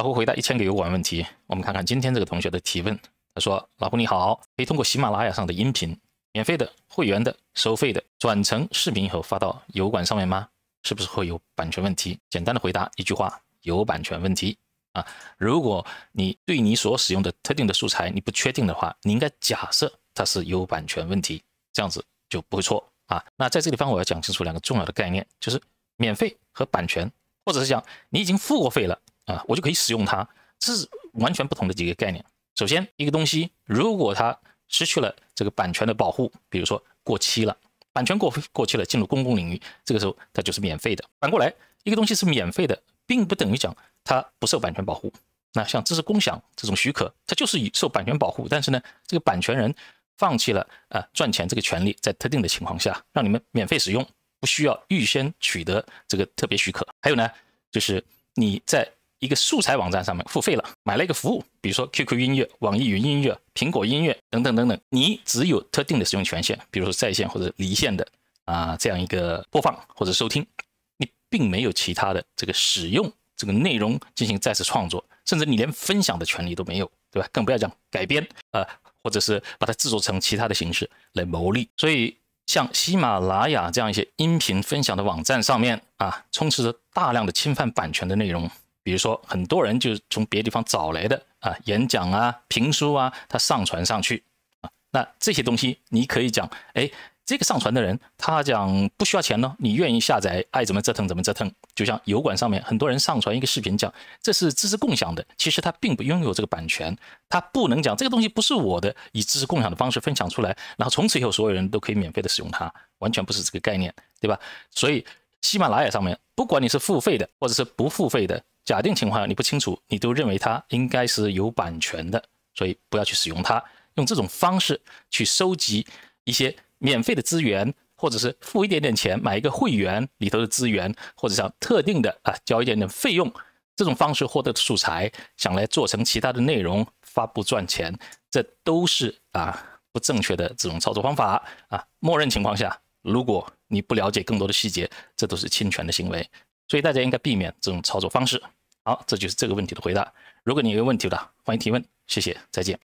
老胡回答一千个油管问题。我们看看今天这个同学的提问。他说：“老胡你好，可以通过喜马拉雅上的音频，免费的、会员的、收费的，转成视频以后发到油管上面吗？是不是会有版权问题？”简单的回答一句话：有版权问题啊。如果你对你所使用的特定的素材你不确定的话，你应该假设它是有版权问题，这样子就不会错啊。那在这里方我要讲清楚两个重要的概念，就是免费和版权，或者是讲你已经付过费了。啊，我就可以使用它，这是完全不同的几个概念。首先，一个东西如果它失去了这个版权的保护，比如说过期了，版权过过期了，进入公共领域，这个时候它就是免费的。反过来，一个东西是免费的，并不等于讲它不受版权保护。那像知识共享这种许可，它就是以受版权保护，但是呢，这个版权人放弃了啊赚钱这个权利，在特定的情况下让你们免费使用，不需要预先取得这个特别许可。还有呢，就是你在一个素材网站上面付费了，买了一个服务，比如说 QQ 音乐、网易云音乐、苹果音乐等等等等。你只有特定的使用权限，比如说在线或者离线的啊，这样一个播放或者收听，你并没有其他的这个使用这个内容进行再次创作，甚至你连分享的权利都没有，对吧？更不要讲改编啊，或者是把它制作成其他的形式来牟利。所以，像喜马拉雅这样一些音频分享的网站上面啊，充斥着大量的侵犯版权的内容。比如说，很多人就是从别的地方找来的啊，演讲啊、评书啊，他上传上去啊，那这些东西你可以讲，哎，这个上传的人他讲不需要钱呢，你愿意下载，爱怎么折腾怎么折腾。就像油管上面很多人上传一个视频，讲这是知识共享的，其实他并不拥有这个版权，他不能讲这个东西不是我的，以知识共享的方式分享出来，然后从此以后所有人都可以免费的使用它，完全不是这个概念，对吧？所以，喜马拉雅上面，不管你是付费的或者是不付费的。假定情况下，你不清楚，你都认为它应该是有版权的，所以不要去使用它。用这种方式去收集一些免费的资源，或者是付一点点钱买一个会员里头的资源，或者像特定的啊，交一点点费用，这种方式获得的素材，想来做成其他的内容发布赚钱，这都是啊不正确的这种操作方法啊。默认情况下，如果你不了解更多的细节，这都是侵权的行为。所以大家应该避免这种操作方式。好，这就是这个问题的回答。如果你有问题的，欢迎提问。谢谢，再见。